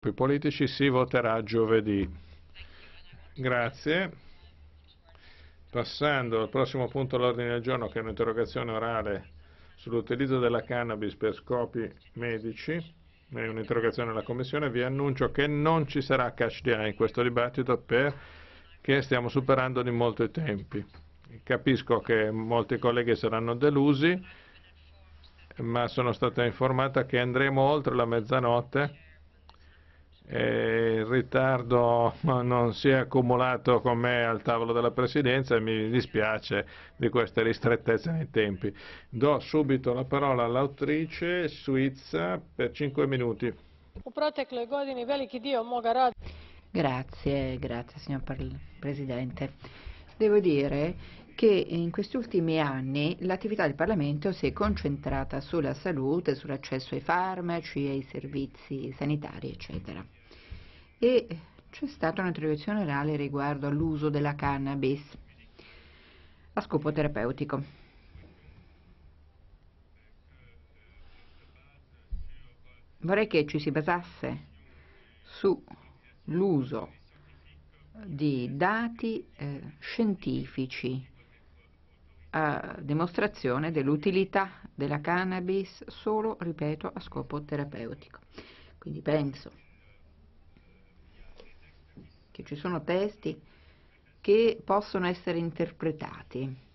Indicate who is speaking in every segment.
Speaker 1: gruppi politici si voterà giovedì. Grazie. Passando al prossimo punto all'ordine del giorno che è un'interrogazione orale sull'utilizzo della cannabis per scopi medici, è un'interrogazione alla Commissione, vi annuncio che non ci sarà cash di in questo dibattito perché stiamo superando di molto i tempi. Capisco che molti colleghi saranno delusi, ma sono stata informata che andremo oltre la mezzanotte eh, il ritardo non si è accumulato con me al tavolo della presidenza e mi dispiace di questa ristrettezza nei tempi. Do subito la parola all'autrice Suizza per 5 minuti.
Speaker 2: Grazie, grazie signor Presidente. Devo dire che in questi ultimi anni l'attività del Parlamento si è concentrata sulla salute, sull'accesso ai farmaci, ai servizi sanitari, eccetera e c'è stata una traduzione orale riguardo all'uso della cannabis a scopo terapeutico. Vorrei che ci si basasse sull'uso di dati eh, scientifici a dimostrazione dell'utilità della cannabis solo, ripeto, a scopo terapeutico. Quindi penso che ci sono testi che possono essere interpretati.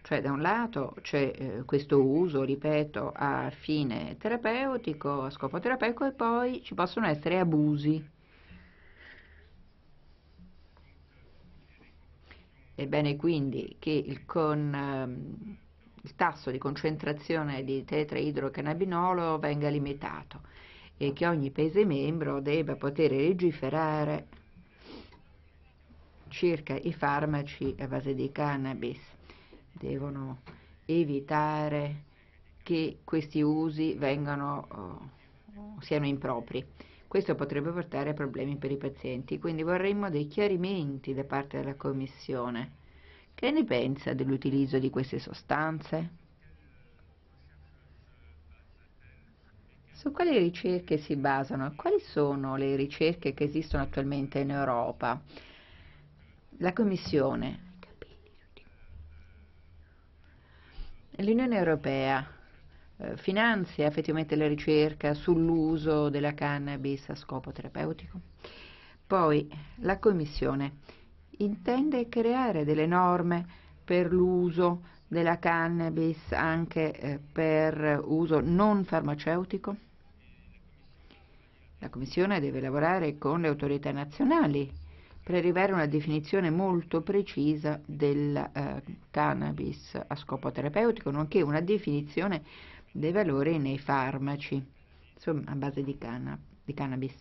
Speaker 2: Cioè da un lato c'è eh, questo uso, ripeto, a fine terapeutico, a scopo terapeutico e poi ci possono essere abusi. È bene quindi che il, con, eh, il tasso di concentrazione di tetraidrocannabinolo venga limitato e che ogni Paese membro debba poter legiferare circa i farmaci a base di cannabis. Devono evitare che questi usi vengano, oh, siano impropri. Questo potrebbe portare a problemi per i pazienti, quindi vorremmo dei chiarimenti da parte della Commissione. Che ne pensa dell'utilizzo di queste sostanze? Su quali ricerche si basano? Quali sono le ricerche che esistono attualmente in Europa? La Commissione, l'Unione Europea eh, finanzia effettivamente la ricerca sull'uso della cannabis a scopo terapeutico. Poi la Commissione intende creare delle norme per l'uso della cannabis anche eh, per uso non farmaceutico? La Commissione deve lavorare con le autorità nazionali per arrivare a una definizione molto precisa del eh, cannabis a scopo terapeutico, nonché una definizione dei valori nei farmaci, insomma a base di, canna, di cannabis.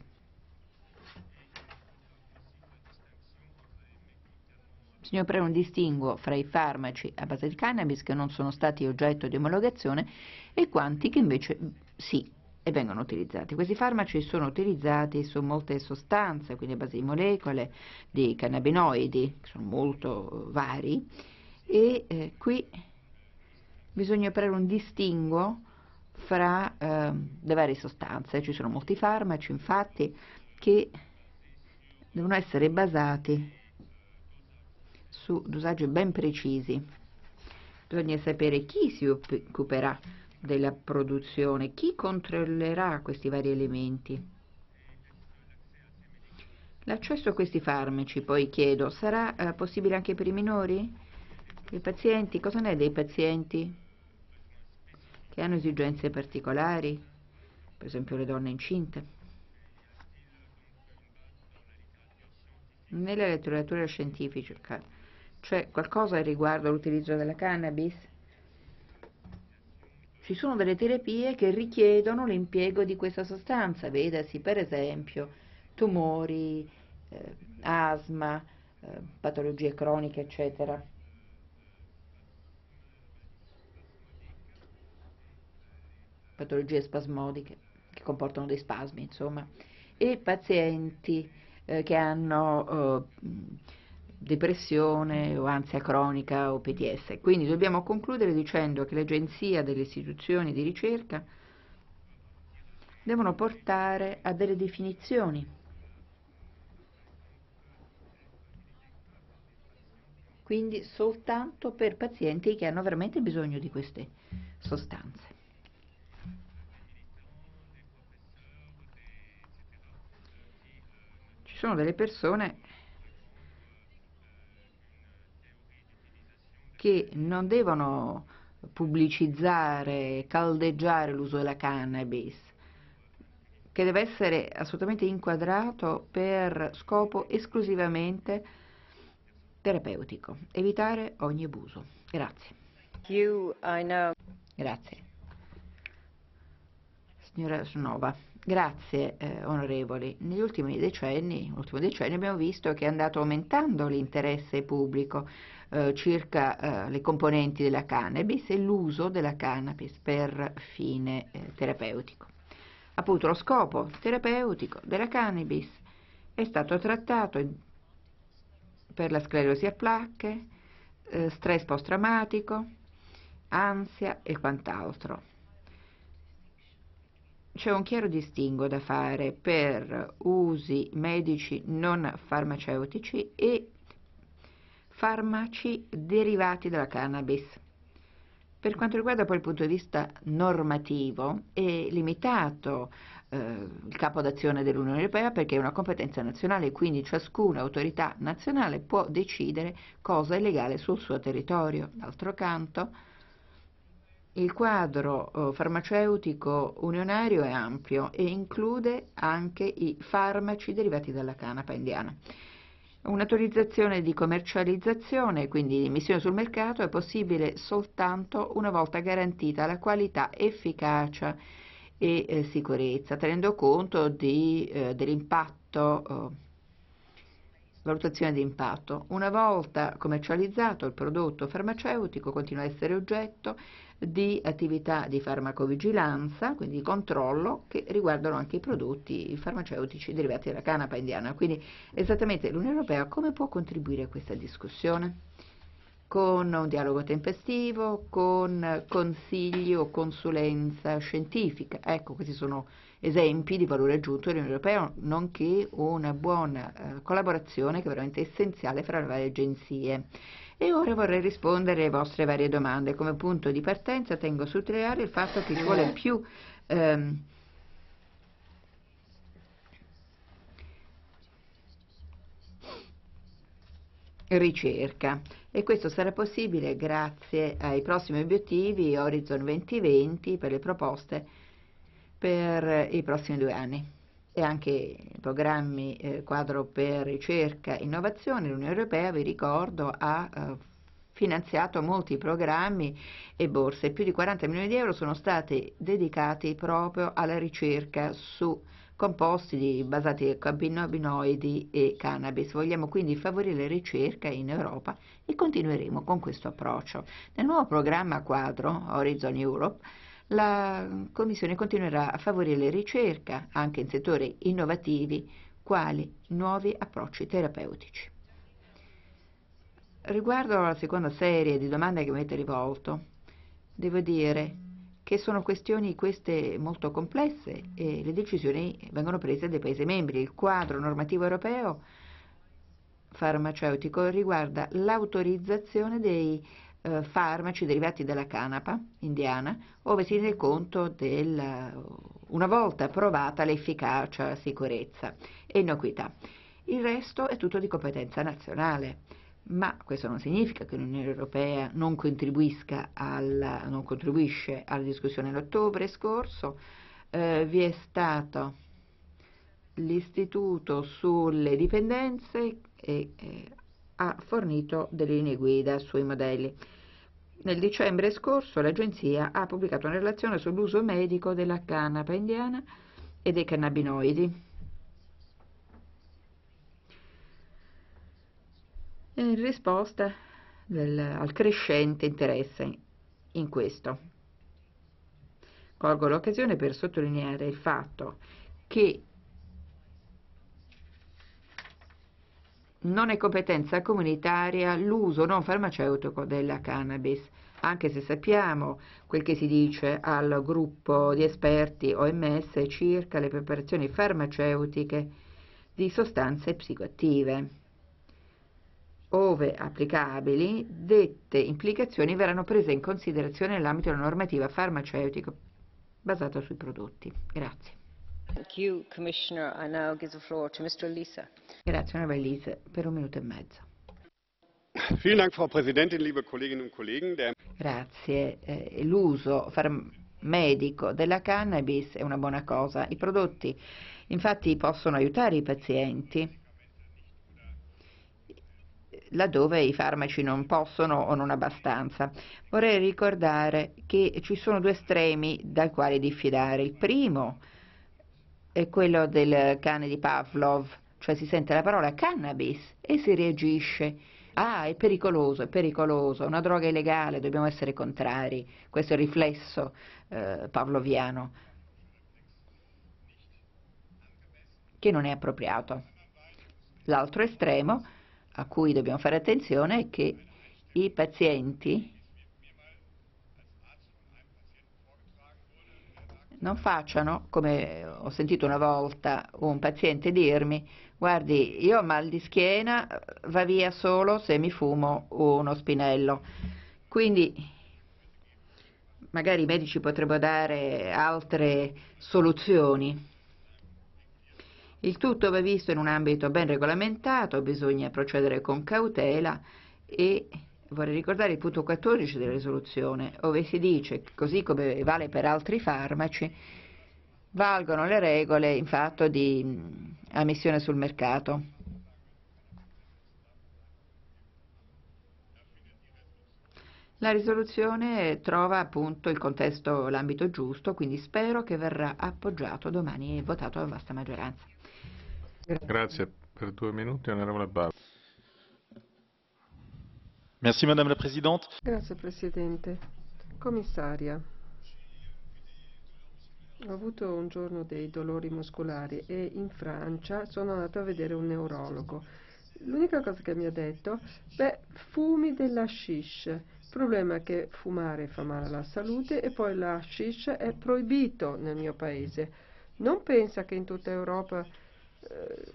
Speaker 2: Signor Pre, un distinguo fra i farmaci a base di cannabis che non sono stati oggetto di omologazione e quanti che invece sì e vengono utilizzati. Questi farmaci sono utilizzati su molte sostanze, quindi a base di molecole, di cannabinoidi, che sono molto eh, vari, e eh, qui bisogna operare un distinguo fra eh, le varie sostanze. Ci sono molti farmaci, infatti, che devono essere basati su dosaggi ben precisi. Bisogna sapere chi si occuperà della produzione? Chi controllerà questi vari elementi? L'accesso a questi farmaci, poi chiedo, sarà eh, possibile anche per i minori? I pazienti, cosa ne è dei pazienti che hanno esigenze particolari? Per esempio le donne incinte. Nella letteratura scientifica c'è qualcosa riguardo all'utilizzo della cannabis? Ci sono delle terapie che richiedono l'impiego di questa sostanza, vedasi per esempio tumori, eh, asma, eh, patologie croniche, eccetera. Patologie spasmodiche che comportano dei spasmi, insomma, e pazienti eh, che hanno eh, depressione o ansia cronica o PTS. Quindi dobbiamo concludere dicendo che l'agenzia delle istituzioni di ricerca devono portare a delle definizioni. Quindi soltanto per pazienti che hanno veramente bisogno di queste sostanze. Ci sono delle persone che non devono pubblicizzare, caldeggiare l'uso della cannabis, che deve essere assolutamente inquadrato per scopo esclusivamente terapeutico, evitare ogni abuso. Grazie. You, Grazie signora Snova. Grazie eh, onorevoli. Negli ultimi decenni, decennio abbiamo visto che è andato aumentando l'interesse pubblico eh, circa eh, le componenti della cannabis e l'uso della cannabis per fine eh, terapeutico. Appunto lo scopo terapeutico della cannabis è stato trattato per la sclerosi a placche, eh, stress post-traumatico, ansia e quant'altro c'è un chiaro distingo da fare per usi medici non farmaceutici e farmaci derivati dalla cannabis. Per quanto riguarda poi il punto di vista normativo, è limitato eh, il capo d'azione dell'Unione Europea perché è una competenza nazionale, quindi ciascuna autorità nazionale può decidere cosa è legale sul suo territorio. D'altro canto, il quadro eh, farmaceutico unionario è ampio e include anche i farmaci derivati dalla canapa indiana. Un'autorizzazione di commercializzazione, quindi di emissione sul mercato, è possibile soltanto una volta garantita la qualità, efficacia e eh, sicurezza, tenendo conto di, eh, dell'impatto, eh, valutazione di impatto. Una volta commercializzato il prodotto farmaceutico continua a essere oggetto di attività di farmacovigilanza, quindi di controllo, che riguardano anche i prodotti farmaceutici derivati dalla canapa indiana. Quindi esattamente l'Unione Europea come può contribuire a questa discussione? con un dialogo tempestivo, con consigli o consulenza scientifica. Ecco, questi sono esempi di valore aggiunto dell'Unione Europea, nonché una buona eh, collaborazione che è veramente essenziale fra le varie agenzie. E ora vorrei rispondere alle vostre varie domande. Come punto di partenza tengo sul triare il fatto che ci vuole eh. più ehm, ricerca e questo sarà possibile grazie ai prossimi obiettivi Horizon 2020 per le proposte per i prossimi due anni e anche programmi eh, quadro per ricerca e innovazione. L'Unione Europea, vi ricordo, ha eh, finanziato molti programmi e borse. Più di 40 milioni di euro sono stati dedicati proprio alla ricerca su composti basati su cannabinoidi e cannabis. Vogliamo quindi favorire la ricerca in Europa e continueremo con questo approccio. Nel nuovo programma quadro Horizon Europe la Commissione continuerà a favorire la ricerca anche in settori innovativi quali nuovi approcci terapeutici. Riguardo alla seconda serie di domande che mi avete rivolto, devo dire che sono questioni queste molto complesse e le decisioni vengono prese dai Paesi membri. Il quadro normativo europeo farmaceutico riguarda l'autorizzazione dei eh, farmaci derivati dalla canapa indiana, ove si tiene conto della, una volta provata l'efficacia, la sicurezza e innocuità. Il resto è tutto di competenza nazionale, ma questo non significa che l'Unione Europea non, alla, non contribuisce alla discussione. L'ottobre scorso eh, vi è stato l'Istituto sulle dipendenze e, e eh, ha fornito delle linee guida sui modelli. Nel dicembre scorso l'agenzia ha pubblicato una relazione sull'uso medico della canapa indiana e dei cannabinoidi. In risposta del, al crescente interesse in questo. Colgo l'occasione per sottolineare il fatto che Non è competenza comunitaria l'uso non farmaceutico della cannabis, anche se sappiamo quel che si dice al gruppo di esperti OMS circa le preparazioni farmaceutiche di sostanze psicoattive. Ove applicabili, dette implicazioni verranno prese in considerazione nell'ambito della normativa farmaceutica basata sui prodotti. Grazie. You, Grazie, onorevole Lise, per un minuto e mezzo. Grazie. Eh, l'uso medico della cannabis è una buona cosa. I prodotti infatti possono aiutare i pazienti laddove i farmaci non possono o non abbastanza. Vorrei ricordare che ci sono due estremi dal quale diffidare. Il primo è è quello del cane di Pavlov, cioè si sente la parola cannabis e si reagisce. Ah, è pericoloso, è pericoloso, una droga illegale, dobbiamo essere contrari. Questo è il riflesso eh, pavloviano, che non è appropriato. L'altro estremo a cui dobbiamo fare attenzione è che i pazienti non facciano, come ho sentito una volta un paziente dirmi, guardi, io ho mal di schiena, va via solo se mi fumo uno spinello. Quindi magari i medici potrebbero dare altre soluzioni. Il tutto va visto in un ambito ben regolamentato, bisogna procedere con cautela e Vorrei ricordare il punto 14 della risoluzione, dove si dice che così come vale per altri farmaci, valgono le regole in fatto di mm, ammissione sul mercato. La risoluzione trova appunto il contesto, l'ambito giusto, quindi spero che verrà appoggiato domani e votato a vasta maggioranza.
Speaker 1: Grazie. Grazie per due minuti, onorevole Bauer. Merci Madame la Presidente.
Speaker 2: Grazie
Speaker 3: Presidente. Commissaria, ho avuto un giorno dei dolori muscolari e in Francia sono andato a vedere un neurologo. L'unica cosa che mi ha detto, beh, fumi della shish. Il problema è che fumare fa male alla salute e poi la shish è proibito nel mio paese. Non pensa che in tutta Europa eh,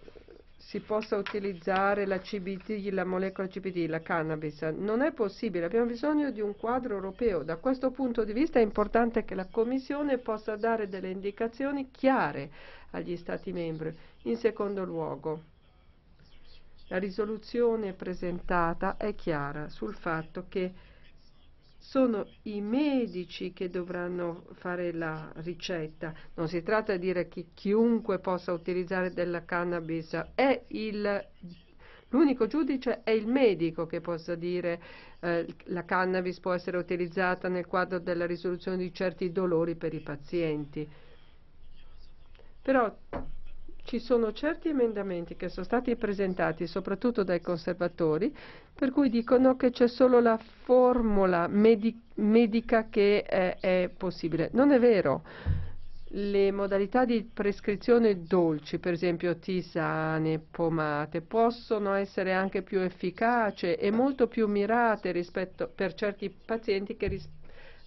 Speaker 3: si possa utilizzare la CBD, la molecola CBD, la cannabis. Non è possibile, abbiamo bisogno di un quadro europeo. Da questo punto di vista è importante che la Commissione possa dare delle indicazioni chiare agli Stati membri. In secondo luogo, la risoluzione presentata è chiara sul fatto che sono i medici che dovranno fare la ricetta. Non si tratta di dire che chiunque possa utilizzare della cannabis, l'unico giudice è il medico che possa dire eh, la cannabis può essere utilizzata nel quadro della risoluzione di certi dolori per i pazienti. Però ci sono certi emendamenti che sono stati presentati soprattutto dai conservatori per cui dicono che c'è solo la formula medica che è, è possibile. Non è vero le modalità di prescrizione dolci, per esempio tisane, pomate, possono essere anche più efficaci e molto più mirate rispetto, per certi pazienti che rispetto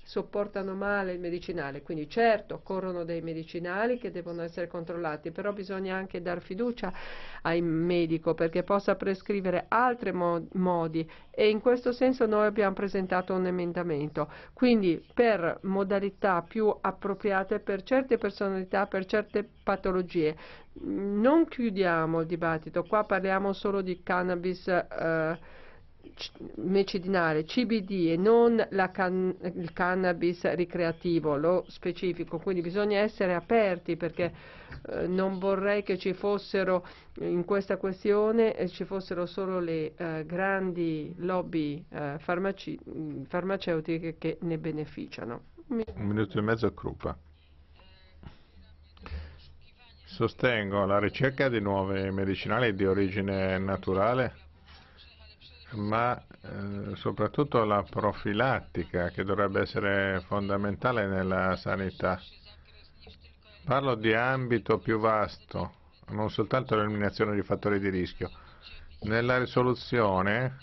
Speaker 3: sopportano male il medicinale, quindi certo occorrono dei medicinali che devono essere controllati, però bisogna anche dar fiducia al medico perché possa prescrivere altri modi e in questo senso noi abbiamo presentato un emendamento, quindi per modalità più appropriate per certe personalità, per certe patologie. Non chiudiamo il dibattito, qua parliamo solo di cannabis eh, medicinale CBD e non can il cannabis ricreativo, lo specifico, quindi bisogna essere aperti perché eh, non vorrei che ci fossero in questa questione eh, ci fossero solo le eh, grandi lobby eh, farmaceutiche che ne beneficiano. Mi...
Speaker 1: Un minuto e mezzo a Krupa. Sostengo la ricerca di nuove medicinali di origine naturale ma eh, soprattutto la profilattica che dovrebbe essere fondamentale nella sanità. Parlo di ambito più vasto, non soltanto l'eliminazione di fattori di rischio. Nella risoluzione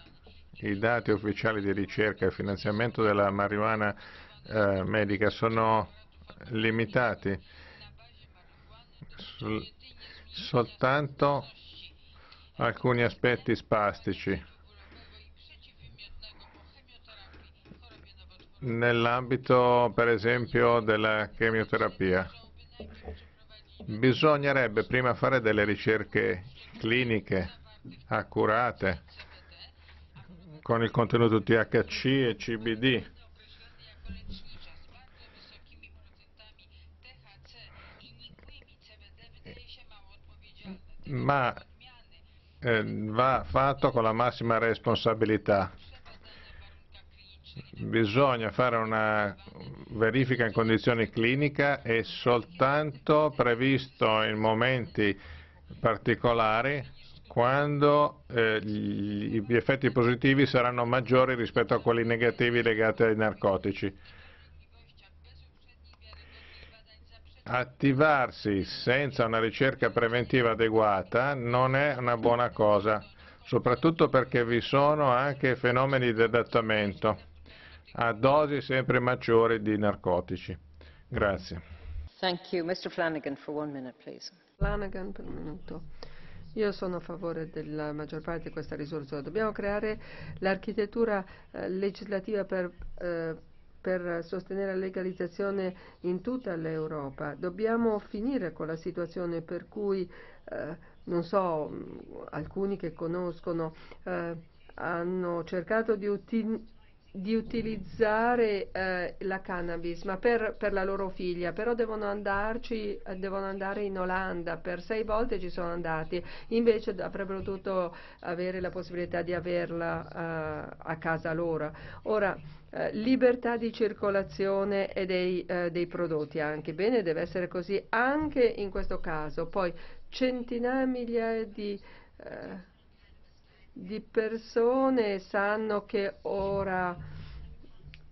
Speaker 1: i dati ufficiali di ricerca e finanziamento della marijuana eh, medica sono limitati soltanto alcuni aspetti spastici nell'ambito per esempio della chemioterapia. Bisognerebbe prima fare delle ricerche cliniche accurate con il contenuto THC e CBD. Ma eh, va fatto con la massima responsabilità bisogna fare una verifica in condizioni cliniche e soltanto previsto in momenti particolari quando eh, gli effetti positivi saranno maggiori rispetto a quelli negativi legati ai narcotici. Attivarsi senza una ricerca preventiva adeguata non è una buona cosa soprattutto perché vi sono anche fenomeni di adattamento a dosi sempre maggiori di narcotici. Grazie.
Speaker 2: Thank you. Mr.
Speaker 3: Flanagan for one minute, please. Flanagan per un minuto. Io sono a favore della maggior parte di questa risoluzione. Dobbiamo creare l'architettura eh, legislativa per, eh, per sostenere la legalizzazione in tutta l'Europa. Dobbiamo finire con la situazione per cui, eh, non so, alcuni che conoscono eh, hanno cercato di utilizzare di utilizzare eh, la cannabis ma per, per, la loro figlia però devono, andarci, eh, devono andare in Olanda per sei volte ci sono andati invece avrebbero dovuto avere la possibilità di averla eh, a casa loro ora eh, libertà di circolazione e dei, eh, dei prodotti anche bene deve essere così anche in questo caso poi centinaia migliaia di eh, di persone sanno che ora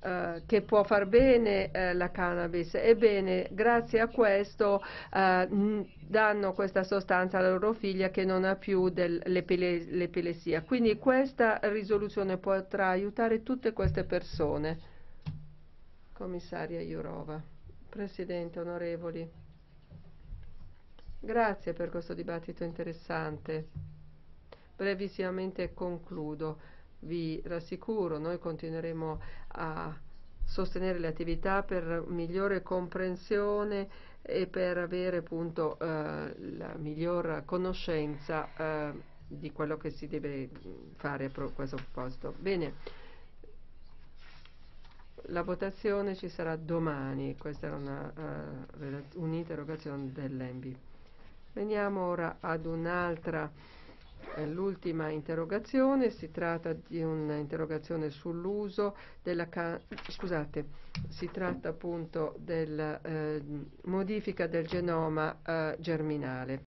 Speaker 3: eh, che può far bene eh, la cannabis. Ebbene, grazie a questo eh, danno questa sostanza alla loro figlia che non ha più l'epilessia. Quindi questa risoluzione potrà aiutare tutte queste persone. Commissaria Jurova. Presidente, onorevoli. Grazie per questo dibattito interessante. Brevissimamente concludo. Vi rassicuro, noi continueremo a sostenere le attività per migliore comprensione e per avere appunto eh, la miglior conoscenza eh, di quello che si deve fare a questo proposito. Bene, la votazione ci sarà domani, questa era eh, un'interrogazione uh, un dell'ENBI. Veniamo ora ad un'altra l'ultima interrogazione, si tratta di un'interrogazione sull'uso della scusate, si tratta appunto della eh, modifica del genoma eh, germinale.